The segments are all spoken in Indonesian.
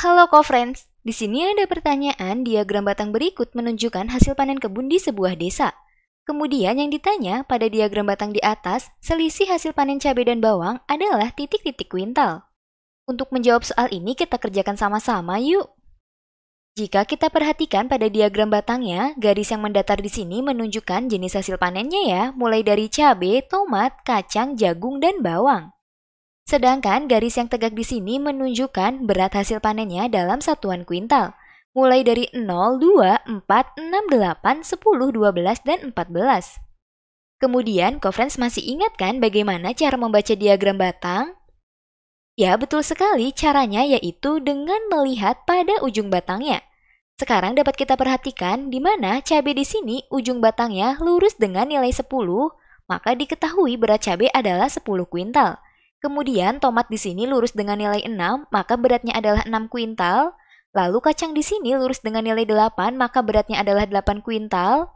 Halo co-friends, di sini ada pertanyaan diagram batang berikut menunjukkan hasil panen kebun di sebuah desa. Kemudian yang ditanya pada diagram batang di atas, selisih hasil panen cabai dan bawang adalah titik-titik kuintal. Untuk menjawab soal ini kita kerjakan sama-sama yuk. Jika kita perhatikan pada diagram batangnya, garis yang mendatar di sini menunjukkan jenis hasil panennya ya, mulai dari cabai, tomat, kacang, jagung, dan bawang. Sedangkan garis yang tegak di sini menunjukkan berat hasil panennya dalam satuan kuintal, mulai dari 0, 2, 4, 6, 8, 10, 12, dan 14. Kemudian, Kofrens masih ingatkan bagaimana cara membaca diagram batang? Ya, betul sekali caranya yaitu dengan melihat pada ujung batangnya. Sekarang dapat kita perhatikan di mana cabai di sini ujung batangnya lurus dengan nilai 10, maka diketahui berat cabai adalah 10 kuintal. Kemudian tomat di sini lurus dengan nilai 6, maka beratnya adalah 6 kuintal. Lalu kacang di sini lurus dengan nilai 8, maka beratnya adalah 8 kuintal.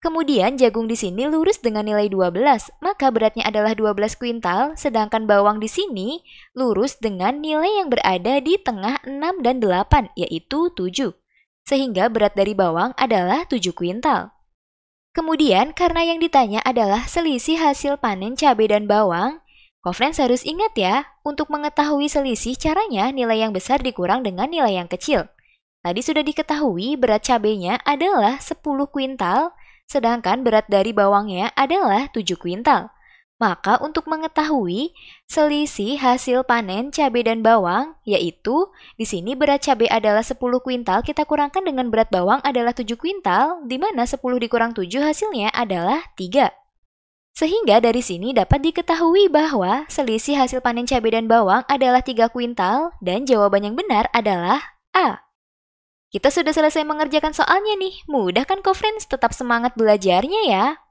Kemudian jagung di sini lurus dengan nilai 12, maka beratnya adalah 12 kuintal, sedangkan bawang di sini lurus dengan nilai yang berada di tengah 6 dan 8, yaitu 7. Sehingga berat dari bawang adalah 7 kuintal. Kemudian karena yang ditanya adalah selisih hasil panen cabai dan bawang, Kofrens harus ingat ya, untuk mengetahui selisih caranya nilai yang besar dikurang dengan nilai yang kecil. Tadi sudah diketahui berat cabenya adalah 10 kuintal, sedangkan berat dari bawangnya adalah 7 kuintal. Maka untuk mengetahui selisih hasil panen cabai dan bawang, yaitu di sini berat cabai adalah 10 kuintal, kita kurangkan dengan berat bawang adalah 7 kuintal, di mana 10 dikurang 7 hasilnya adalah 3. Sehingga dari sini dapat diketahui bahwa selisih hasil panen cabai dan bawang adalah 3 kuintal dan jawaban yang benar adalah A. Kita sudah selesai mengerjakan soalnya nih, mudah kan kok friends tetap semangat belajarnya ya.